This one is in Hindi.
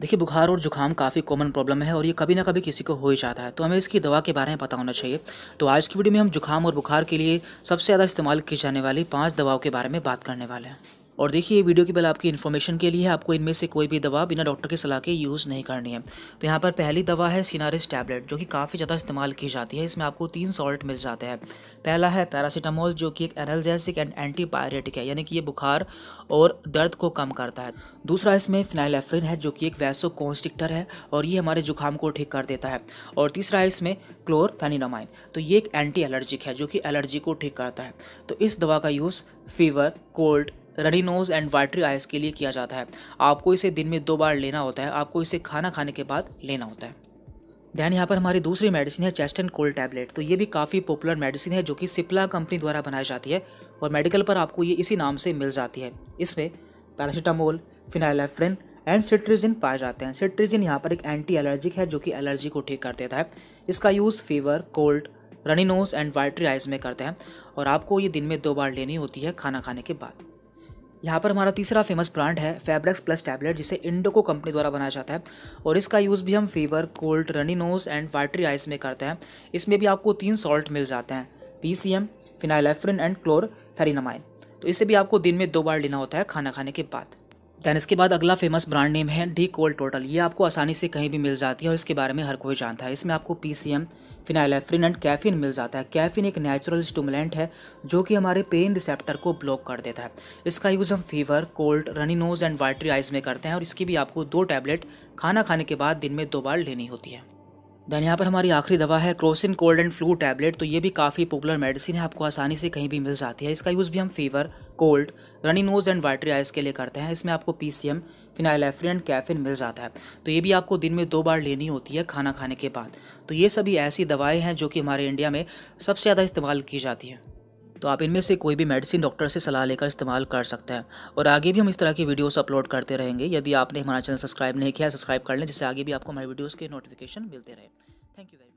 देखिए बुखार और जुकाम काफ़ी कॉमन प्रॉब्लम है और ये कभी ना कभी किसी को हो ही जाता है तो हमें इसकी दवा के बारे में पता होना चाहिए तो आज की वीडियो में हम जुकाम और बुखार के लिए सबसे ज़्यादा इस्तेमाल की जाने वाली पाँच दवाओं के बारे में बात करने वाले हैं और देखिए ये वीडियो पहले आपकी इन्फॉर्मेशन के लिए आपको इनमें से कोई भी दवा बिना डॉक्टर के सलाह के यूज़ नहीं करनी है तो यहाँ पर पहली दवा है सिनारिस टैबलेट जो कि काफ़ी ज़्यादा इस्तेमाल की जाती है इसमें आपको तीन सॉल्ट मिल जाते हैं पहला है पैरासीटामोल जो कि एक एनल्जैसिक एंड एंटीबायोटिक है यानी कि ये बुखार और दर्द को कम करता है दूसरा इसमें फिनाइलेफ्रिन है जो कि एक वैसो कॉन्स्टिक्टर है और ये हमारे जुकाम को ठीक कर देता है और तीसरा इसमें इसमें क्लोरफेनिडामाइन तो ये एक एंटी एलर्जिक है जो कि एलर्जी को ठीक करता है तो इस दवा का use fever cold runny nose and watery eyes के लिए किया जाता है आपको इसे दिन में दो बार लेना होता है आपको इसे खाना खाने के बाद लेना होता है ध्यान यहाँ पर हमारी दूसरी मेडिसिन है चेस्ट एंड कोल्ड टैबलेट तो ये भी काफ़ी पॉपुलर मेडिसिन है जो कि सिप्ला कंपनी द्वारा बनाई जाती है और मेडिकल पर आपको ये इसी नाम से मिल जाती है इसमें पैरासीटामोल फिनाइलेफ्रिन एंड सिट्रीजिन पाए जाते हैं सिट्रीजिन यहाँ पर एक एंटी एलर्जिक है जो कि एलर्जी को ठीक कर देता है इसका use fever cold runny nose and watery eyes में करते हैं और आपको ये दिन में दो बार लेनी होती है खाना खाने के बाद यहाँ पर हमारा तीसरा फेमस प्लांट है फैब्रिक्स प्लस टैबलेट जिसे इंडोको कंपनी द्वारा बनाया जाता है और इसका यूज़ भी हम fever cold runny nose and watery eyes में करते हैं इसमें भी आपको तीन सॉल्ट मिल जाते हैं P C M phenylephrine and chlorpheniramine तो इसे भी आपको दिन में दो बार लेना होता है खाना खाने के बाद देन इसके बाद अगला फेमस ब्रांड नेम है डी कोल टोटल ये आपको आसानी से कहीं भी मिल जाती है और इसके बारे में हर कोई जानता है इसमें आपको P C M phenylephrine and caffeine मिल जाता है कैफिन एक नेचुरल स्टूमलेंट है जो कि हमारे पेन रिसेप्टर को ब्लॉक कर देता है इसका यूज़ हम fever cold runny nose and watery eyes में करते हैं और इसकी भी आपको दो टैबलेट खाना खाने के बाद दिन में दो बार लेनी होती है देन यहाँ पर हमारी आखिरी दवा है Crocin cold and flu tablet तो ये भी काफ़ी पॉपुलर मेडिसिन है आपको आसानी से कहीं भी मिल जाती है इसका यूज़ भी हम fever cold running nose and watery eyes के लिए करते हैं इसमें आपको P C M phenylephrine and caffeine मिल जाता है तो ये भी आपको दिन में दो बार लेनी होती है खाना खाने के बाद तो ये सभी ऐसी दवाएँ हैं जो कि हमारे इंडिया में सबसे ज़्यादा इस्तेमाल की जाती हैं तो आप इनमें से कोई भी मेडिसिन डॉक्टर से सलाह लेकर इस्तेमाल कर सकते हैं और आगे भी हम इस तरह की वीडियोस अपलोड करते रहेंगे यदि आपने हमारा चैनल सब्सक्राइब नहीं किया सब्सक्राइब कर लें जिससे आगे भी आपको हमारे वीडियोज़ के नोटिफिकेशन मिलते रहे थैंक यू वेरी